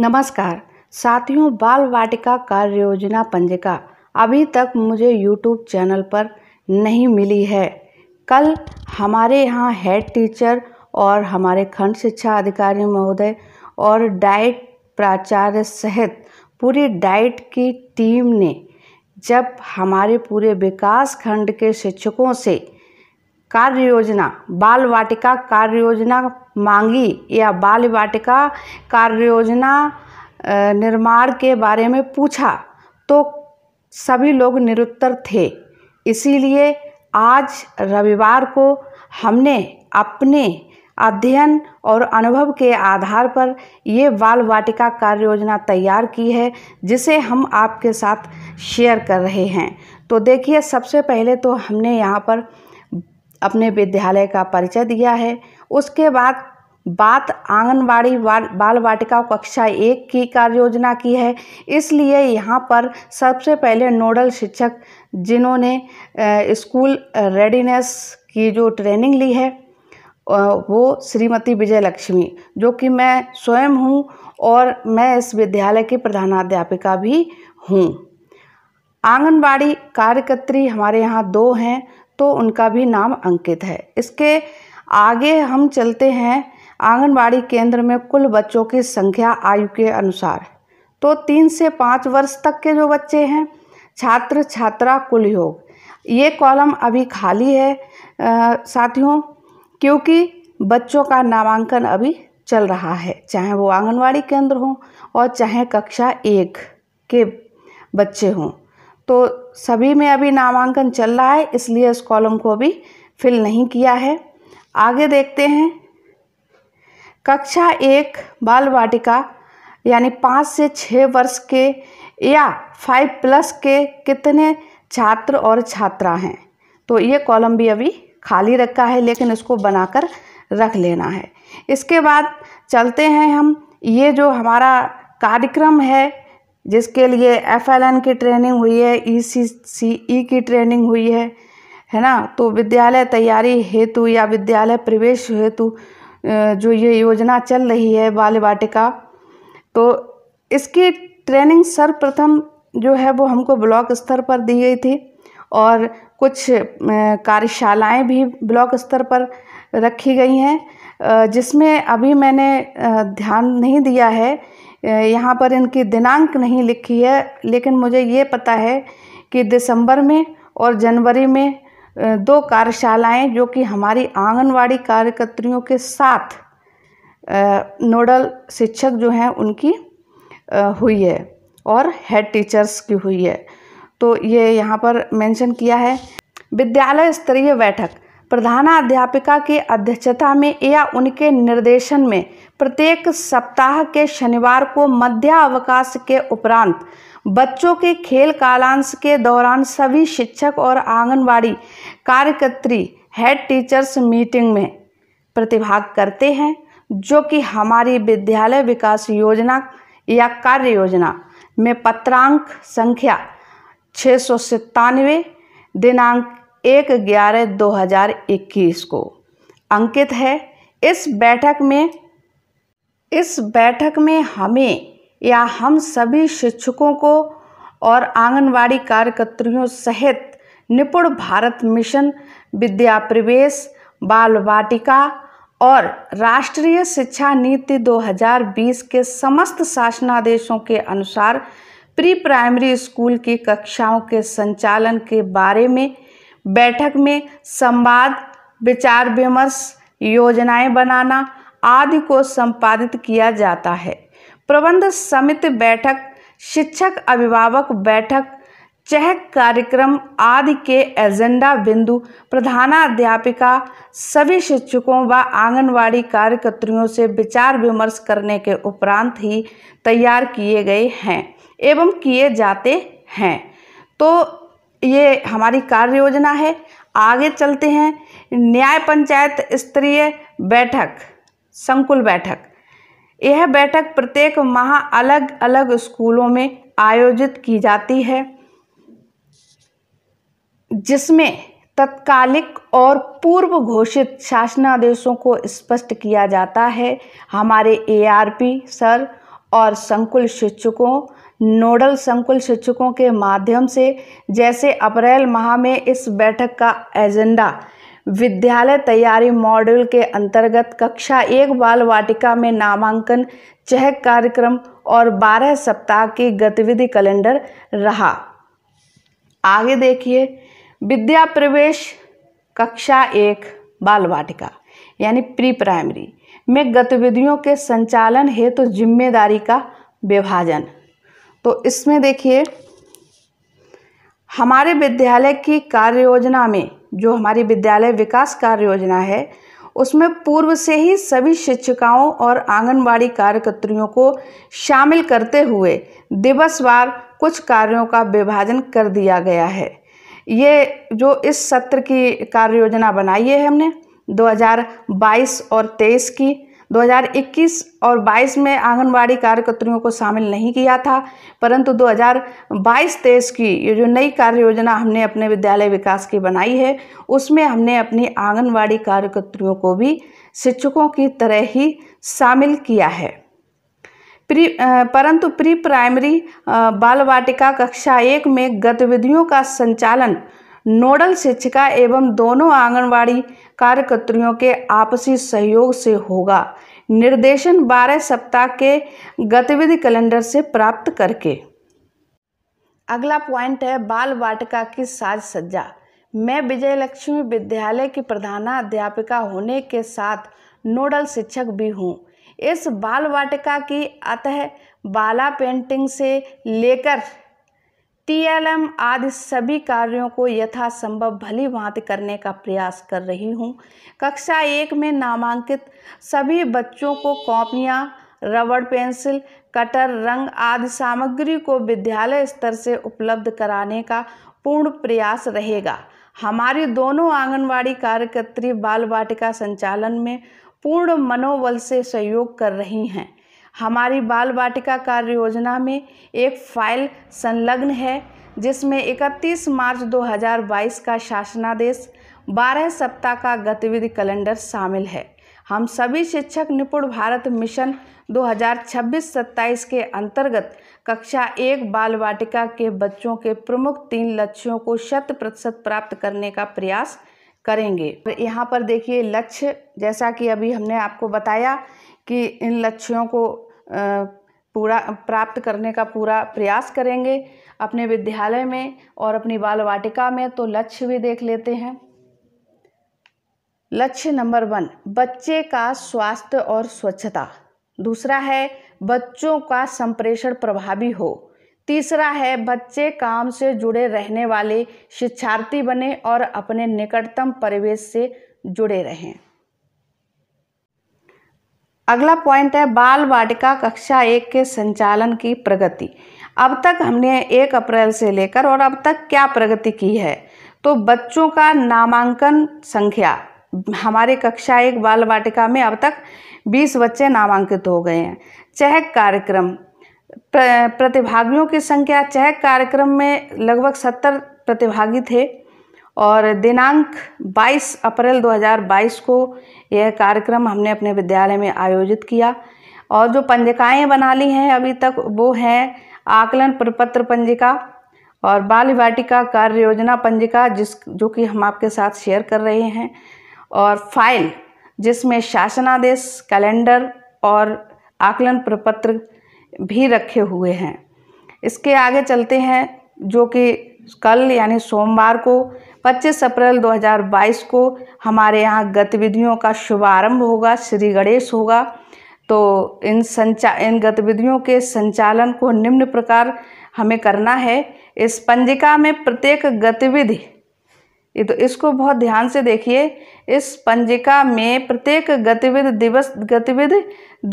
नमस्कार साथियों बाल वाटिका कार्य योजना पंजिका अभी तक मुझे यूट्यूब चैनल पर नहीं मिली है कल हमारे यहाँ हेड टीचर और हमारे खंड शिक्षा अधिकारी महोदय और डाइट प्राचार्य सहित पूरी डाइट की टीम ने जब हमारे पूरे विकास खंड के शिक्षकों से कार्य योजना बाल वाटिका कार्य योजना मांगी या बाल वाटिका कार्य योजना निर्माण के बारे में पूछा तो सभी लोग निरुत्तर थे इसीलिए आज रविवार को हमने अपने अध्ययन और अनुभव के आधार पर ये बाल वाटिका कार्य योजना तैयार की है जिसे हम आपके साथ शेयर कर रहे हैं तो देखिए सबसे पहले तो हमने यहाँ पर अपने विद्यालय का परिचय दिया है उसके बाद बात आंगनबाड़ी बाल वाटिका कक्षा एक की कार्य योजना की है इसलिए यहाँ पर सबसे पहले नोडल शिक्षक जिन्होंने स्कूल रेडीनेस की जो ट्रेनिंग ली है वो श्रीमती विजय लक्ष्मी जो कि मैं स्वयं हूँ और मैं इस विद्यालय की प्रधानाध्यापिका भी हूँ आंगनबाड़ी कार्यकर्त्री हमारे यहाँ दो हैं तो उनका भी नाम अंकित है इसके आगे हम चलते हैं आंगनबाड़ी केंद्र में कुल बच्चों की संख्या आयु के अनुसार तो तीन से पाँच वर्ष तक के जो बच्चे हैं छात्र छात्रा कुल योग ये कॉलम अभी खाली है आ, साथियों क्योंकि बच्चों का नामांकन अभी चल रहा है चाहे वो आंगनवाड़ी केंद्र हों और चाहे कक्षा एक के बच्चे हों तो सभी में अभी नामांकन चल रहा है इसलिए इस कॉलम को अभी फिल नहीं किया है आगे देखते हैं कक्षा एक बाल वाटिका यानी पाँच से छः वर्ष के या फाइव प्लस के कितने छात्र और छात्रा हैं तो ये कॉलम भी अभी खाली रखा है लेकिन इसको बनाकर रख लेना है इसके बाद चलते हैं हम ये जो हमारा कार्यक्रम है जिसके लिए एफएलएन की ट्रेनिंग हुई है ईसीसीई e e की ट्रेनिंग हुई है है ना तो विद्यालय तैयारी हेतु या विद्यालय प्रवेश हेतु जो ये योजना चल रही है बाल वाटिका तो इसकी ट्रेनिंग सर्वप्रथम जो है वो हमको ब्लॉक स्तर पर दी गई थी और कुछ कार्यशालाएं भी ब्लॉक स्तर पर रखी गई हैं जिसमें अभी मैंने ध्यान नहीं दिया है यहाँ पर इनकी दिनांक नहीं लिखी है लेकिन मुझे ये पता है कि दिसंबर में और जनवरी में दो कार्यशालाएं जो कि हमारी आंगनवाड़ी कार्यकर्त्रियों के साथ नोडल शिक्षक जो हैं उनकी हुई है और हेड टीचर्स की हुई है तो ये यहाँ पर मेंशन किया है विद्यालय स्तरीय बैठक प्रधानाध्यापिका की अध्यक्षता में या उनके निर्देशन में प्रत्येक सप्ताह के शनिवार को मध्यावकाश के उपरांत बच्चों के खेल कालांश के दौरान सभी शिक्षक और आंगनवाड़ी कार्यकर्त्री हेड टीचर्स मीटिंग में प्रतिभाग करते हैं जो कि हमारी विद्यालय विकास योजना या कार्य योजना में पत्रांक संख्या छः सौ दिनांक एक ग्यारह दो हज़ार इक्कीस को अंकित है इस बैठक में इस बैठक में हमें या हम सभी शिक्षकों को और आंगनवाड़ी कार्यकर्तियों सहित निपुण भारत मिशन विद्या प्रवेश बाल वाटिका और राष्ट्रीय शिक्षा नीति 2020 के समस्त शासनादेशों के अनुसार प्री प्राइमरी स्कूल की कक्षाओं के संचालन के बारे में बैठक में संवाद विचार विमर्श योजनाएं बनाना आदि को संपादित किया जाता है प्रबंध समिति बैठक शिक्षक अभिभावक बैठक चहक कार्यक्रम आदि के एजेंडा बिंदु प्रधानाध्यापिका सभी शिक्षकों व आंगनवाड़ी कार्यकर्तियों से विचार विमर्श करने के उपरांत ही तैयार किए गए हैं एवं किए जाते हैं तो ये हमारी कार्य योजना है आगे चलते हैं न्याय पंचायत स्तरीय बैठक संकुल बैठक यह बैठक प्रत्येक माह अलग अलग स्कूलों में आयोजित की जाती है जिसमें तत्कालिक और पूर्व घोषित शासनादेशों को स्पष्ट किया जाता है हमारे एआरपी सर और संकुल शिक्षकों नोडल संकुल शिक्षकों के माध्यम से जैसे अप्रैल माह में इस बैठक का एजेंडा विद्यालय तैयारी मॉड्यूल के अंतर्गत कक्षा एक बाल वाटिका में नामांकन चहक कार्यक्रम और 12 सप्ताह की गतिविधि कैलेंडर रहा आगे देखिए विद्या प्रवेश कक्षा एक बाल वाटिका यानी प्री प्राइमरी में गतिविधियों के संचालन हेतु तो जिम्मेदारी का विभाजन तो इसमें देखिए हमारे विद्यालय की कार्य योजना में जो हमारी विद्यालय विकास कार्य योजना है उसमें पूर्व से ही सभी शिक्षिकाओं और आंगनबाड़ी कार्यकर्त्रियों को शामिल करते हुए दिवसवार कुछ कार्यों का विभाजन कर दिया गया है ये जो इस सत्र की कार्य योजना बनाई है हमने 2022 और 23 की 2021 और 22 में आंगनबाड़ी कार्यकर्तियों को शामिल नहीं किया था परंतु 2022-23 की ये जो नई कार्य योजना हमने अपने विद्यालय विकास की बनाई है उसमें हमने अपनी आंगनबाड़ी कार्यकर्तियों को भी शिक्षकों की तरह ही शामिल किया है प्री परंतु प्री प्राइमरी बाल वाटिका कक्षा एक में गतिविधियों का संचालन नोडल शिक्षिका एवं दोनों आंगनबाड़ी कार्यकर्त्रियों के आपसी सहयोग से होगा निर्देशन 12 सप्ताह के गतिविधि कैलेंडर से प्राप्त करके अगला पॉइंट है बाल वाटिका की साज सज्जा मैं विजय लक्ष्मी विद्यालय की प्रधानाध्यापिका होने के साथ नोडल शिक्षक भी हूँ इस बाल वाटिका की अतः बाला पेंटिंग से लेकर टीएलएम आदि सभी कार्यों को यथासंभव भली भांति करने का प्रयास कर रही हूँ कक्षा एक में नामांकित सभी बच्चों को कॉपियाँ रबड़ पेंसिल कटर रंग आदि सामग्री को विद्यालय स्तर से उपलब्ध कराने का पूर्ण प्रयास रहेगा हमारी दोनों आंगनवाड़ी कार्यकर्त्री बाल वाटिका संचालन में पूर्ण मनोबल से सहयोग कर रही हैं हमारी बाल वाटिका कार्य योजना में एक फाइल संलग्न है जिसमें 31 मार्च 2022 का शासनादेश 12 सप्ताह का गतिविधि कैलेंडर शामिल है हम सभी शिक्षक निपुण भारत मिशन 2026-27 के अंतर्गत कक्षा एक बाल वाटिका के बच्चों के प्रमुख तीन लक्ष्यों को शत प्रतिशत प्राप्त करने का प्रयास करेंगे यहाँ पर देखिए लक्ष्य जैसा कि अभी हमने आपको बताया कि इन लक्ष्यों को पूरा प्राप्त करने का पूरा प्रयास करेंगे अपने विद्यालय में और अपनी बाल वाटिका में तो लक्ष्य भी देख लेते हैं लक्ष्य नंबर वन बच्चे का स्वास्थ्य और स्वच्छता दूसरा है बच्चों का संप्रेषण प्रभावी हो तीसरा है बच्चे काम से जुड़े रहने वाले शिक्षार्थी बने और अपने निकटतम परिवेश से जुड़े रहें अगला पॉइंट है बाल वाटिका कक्षा एक के संचालन की प्रगति अब तक हमने एक अप्रैल से लेकर और अब तक क्या प्रगति की है तो बच्चों का नामांकन संख्या हमारे कक्षा एक बाल वाटिका में अब तक 20 बच्चे नामांकित हो गए हैं चहक कार्यक्रम प्रतिभागियों की संख्या चहक कार्यक्रम में लगभग 70 प्रतिभागी थे और दिनांक 22 अप्रैल 2022 को यह कार्यक्रम हमने अपने विद्यालय में आयोजित किया और जो पंजिकाएँ बना ली हैं अभी तक वो हैं आकलन प्रपत्र पंजिका और बाल वाटिका कार्य योजना पंजिका जिस जो कि हम आपके साथ शेयर कर रहे हैं और फाइल जिसमें शासनादेश कैलेंडर और आकलन प्रपत्र भी रखे हुए हैं इसके आगे चलते हैं जो कि कल यानी सोमवार को 25 अप्रैल 2022 को हमारे यहाँ गतिविधियों का शुभारंभ होगा श्री गणेश होगा तो इन संचा इन गतिविधियों के संचालन को निम्न प्रकार हमें करना है इस पंजिका में प्रत्येक गतिविधि ये तो इसको बहुत ध्यान से देखिए इस पंजिका में प्रत्येक गतिविधि दिवस गतिविधि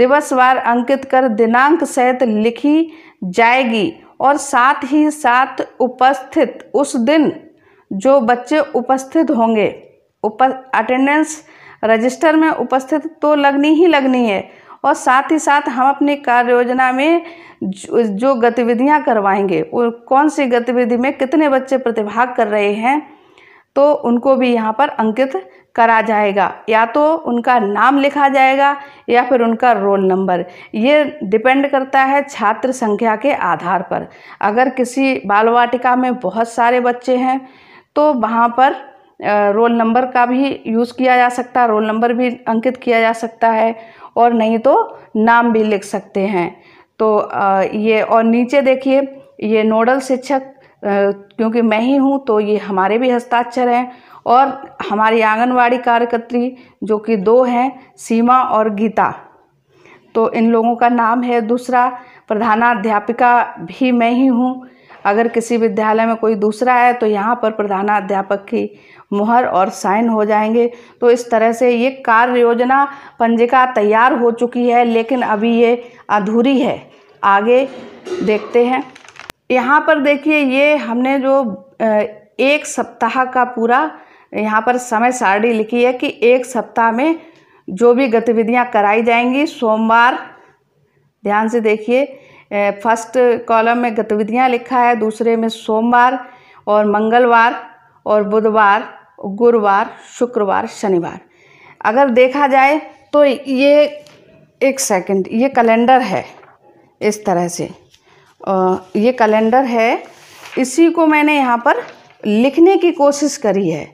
दिवसवार अंकित कर दिनांक सहित लिखी जाएगी और साथ ही साथ उपस्थित उस दिन जो बच्चे उपस्थित होंगे उप अटेंडेंस रजिस्टर में उपस्थित तो लगनी ही लगनी है और साथ ही साथ हम अपनी कार्य योजना में जो गतिविधियां करवाएंगे वो कौन सी गतिविधि में कितने बच्चे प्रतिभाग कर रहे हैं तो उनको भी यहाँ पर अंकित करा जाएगा या तो उनका नाम लिखा जाएगा या फिर उनका रोल नंबर ये डिपेंड करता है छात्र संख्या के आधार पर अगर किसी बाल वाटिका में बहुत सारे बच्चे हैं तो वहाँ पर रोल नंबर का भी यूज़ किया जा सकता है रोल नंबर भी अंकित किया जा सकता है और नहीं तो नाम भी लिख सकते हैं तो ये और नीचे देखिए ये नोडल शिक्षक क्योंकि मैं ही हूँ तो ये हमारे भी हस्ताक्षर हैं और हमारी आंगनवाड़ी कार्यकर्त्री जो कि दो हैं सीमा और गीता तो इन लोगों का नाम है दूसरा प्रधानाध्यापिका भी मैं ही हूँ अगर किसी विद्यालय में कोई दूसरा है तो यहाँ पर प्रधानाध्यापक की मुहर और साइन हो जाएंगे तो इस तरह से ये कार्य योजना पंजिका तैयार हो चुकी है लेकिन अभी ये अधूरी है आगे देखते हैं यहाँ पर देखिए ये हमने जो एक सप्ताह का पूरा यहाँ पर समय सारणी लिखी है कि एक सप्ताह में जो भी गतिविधियाँ कराई जाएंगी सोमवार ध्यान से देखिए फर्स्ट कॉलम में गतिविधियाँ लिखा है दूसरे में सोमवार और मंगलवार और बुधवार गुरुवार शुक्रवार शनिवार अगर देखा जाए तो ये एक सेकंड ये कैलेंडर है इस तरह से ये कैलेंडर है इसी को मैंने यहाँ पर लिखने की कोशिश करी है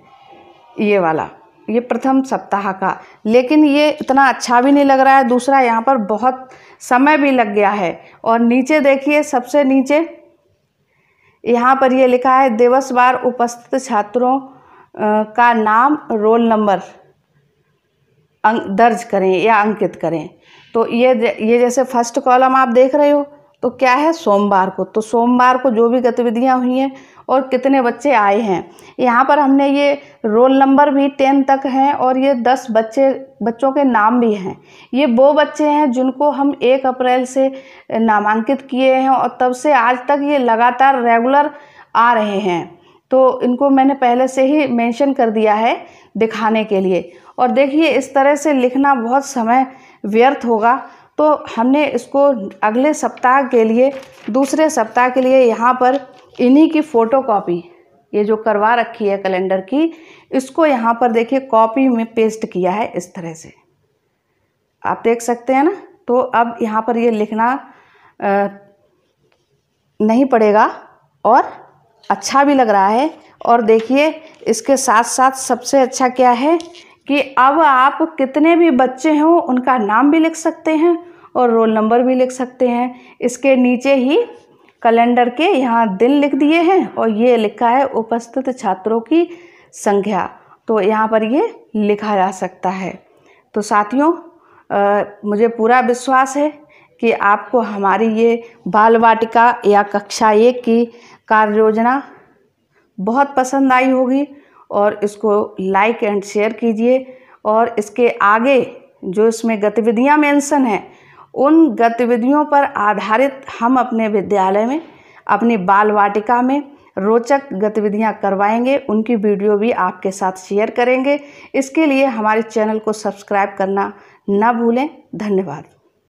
ये वाला ये प्रथम सप्ताह का लेकिन ये इतना अच्छा भी नहीं लग रहा है दूसरा यहाँ पर बहुत समय भी लग गया है और नीचे देखिए सबसे नीचे यहाँ पर ये लिखा है बार उपस्थित छात्रों का नाम रोल नंबर दर्ज करें या अंकित करें तो ये ये जैसे फर्स्ट कॉलम आप देख रहे हो तो क्या है सोमवार को तो सोमवार को जो भी गतिविधियाँ हुई हैं और कितने बच्चे आए हैं यहाँ पर हमने ये रोल नंबर भी टेन तक हैं और ये दस बच्चे बच्चों के नाम भी हैं ये वो बच्चे हैं जिनको हम एक अप्रैल से नामांकित किए हैं और तब से आज तक ये लगातार रेगुलर आ रहे हैं तो इनको मैंने पहले से ही मेंशन कर दिया है दिखाने के लिए और देखिए इस तरह से लिखना बहुत समय व्यर्थ होगा तो हमने इसको अगले सप्ताह के लिए दूसरे सप्ताह के लिए यहाँ पर इन्हीं की फ़ोटो कॉपी ये जो करवा रखी है कैलेंडर की इसको यहाँ पर देखिए कॉपी में पेस्ट किया है इस तरह से आप देख सकते हैं ना तो अब यहाँ पर ये लिखना नहीं पड़ेगा और अच्छा भी लग रहा है और देखिए इसके साथ साथ सबसे अच्छा क्या है कि अब आप कितने भी बच्चे हों उनका नाम भी लिख सकते हैं और रोल नंबर भी लिख सकते हैं इसके नीचे ही कैलेंडर के यहाँ दिन लिख दिए हैं और ये लिखा है उपस्थित छात्रों की संख्या तो यहाँ पर ये लिखा जा सकता है तो साथियों आ, मुझे पूरा विश्वास है कि आपको हमारी ये बाल वाटिका या कक्षा एक की कार्य योजना बहुत पसंद आई होगी और इसको लाइक एंड शेयर कीजिए और इसके आगे जो इसमें गतिविधियाँ मेंशन हैं उन गतिविधियों पर आधारित हम अपने विद्यालय में अपनी बाल वाटिका में रोचक गतिविधियाँ करवाएंगे उनकी वीडियो भी आपके साथ शेयर करेंगे इसके लिए हमारे चैनल को सब्सक्राइब करना ना भूलें धन्यवाद